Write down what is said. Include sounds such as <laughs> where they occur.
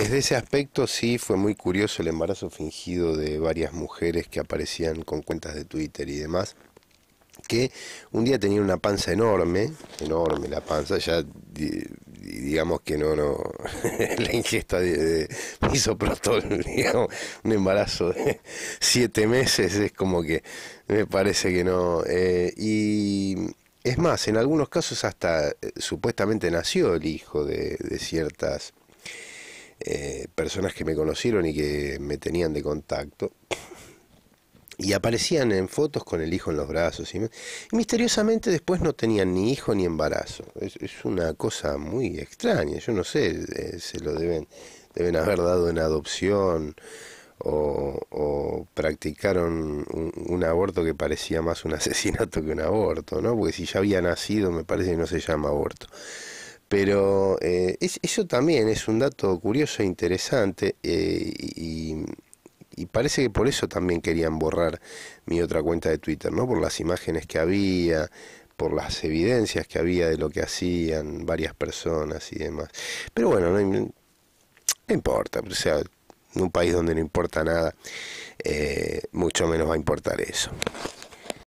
Desde ese aspecto sí fue muy curioso el embarazo fingido de varias mujeres que aparecían con cuentas de Twitter y demás, que un día tenían una panza enorme, enorme la panza, ya digamos que no, no, <laughs> la ingesta de, de <laughs> digamos, un embarazo de siete meses es como que me parece que no. Eh, y es más, en algunos casos hasta eh, supuestamente nació el hijo de ciertas eh, personas que me conocieron y que me tenían de contacto. Y aparecían en fotos con el hijo en los brazos. Y, misteriosamente después no tenían ni hijo ni embarazo. Es, una cosa muy extraña. Yo no sé, eh, se lo deben, deben haber dado en adopción. O, practicaron un, aborto que parecía más un <laughs> asesinato que un aborto, ¿no? Porque si ya había nacido, me parece que no se llama aborto. Pero eh, eso también es un dato curioso e interesante eh, y, parece que por eso también querían borrar mi otra cuenta de Twitter, ¿no? Por las imágenes que había, por las evidencias que había de lo que hacían varias personas y demás. Pero bueno, no, importa, o sea, en un país donde no importa nada, eh, mucho menos va a importar eso.